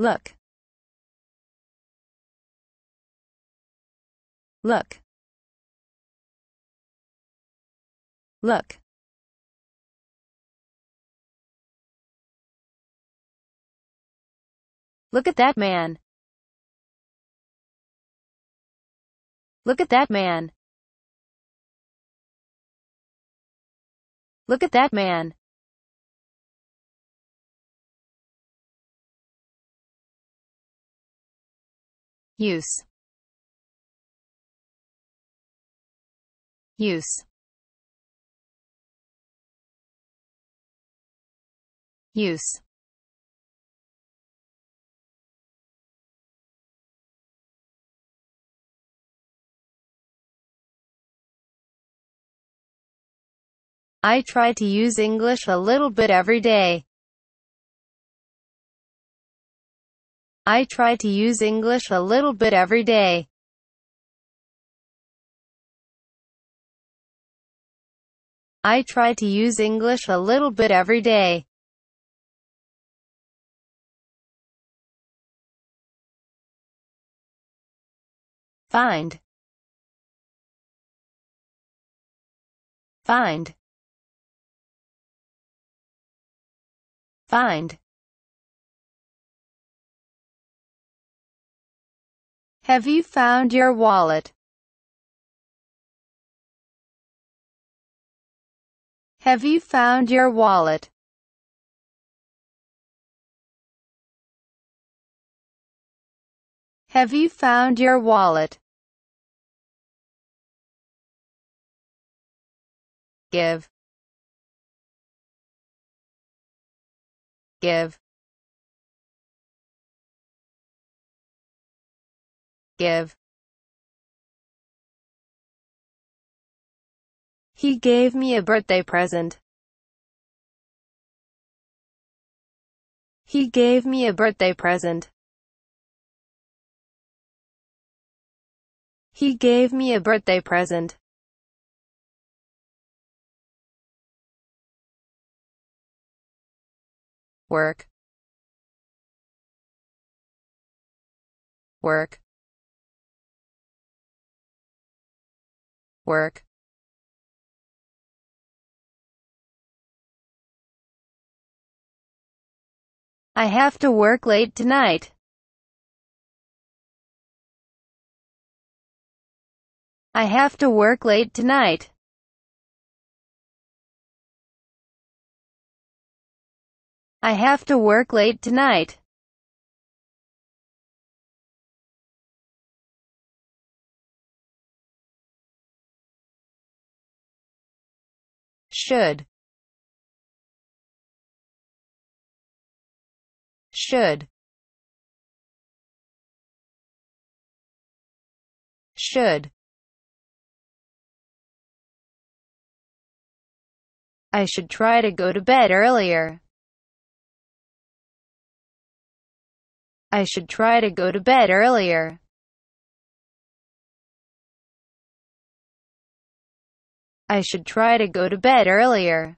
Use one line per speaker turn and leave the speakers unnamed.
Look. Look. Look. Look at that man. Look at that man. Look at that man. use use use I try to use English a little bit every day. I try to use English a little bit every day. I try to use English a little bit every day. Find. Find. Find. Have you found your wallet? Have you found your wallet? Have you found your wallet? Give. Give. Give. He gave me a birthday present. He gave me a birthday present. He gave me a birthday present. Work. Work. network I have to work late tonight. I have to work late tonight. I have to work late tonight. should should should I should try to go to bed earlier. I should try to go to bed earlier. I should try to go to bed earlier.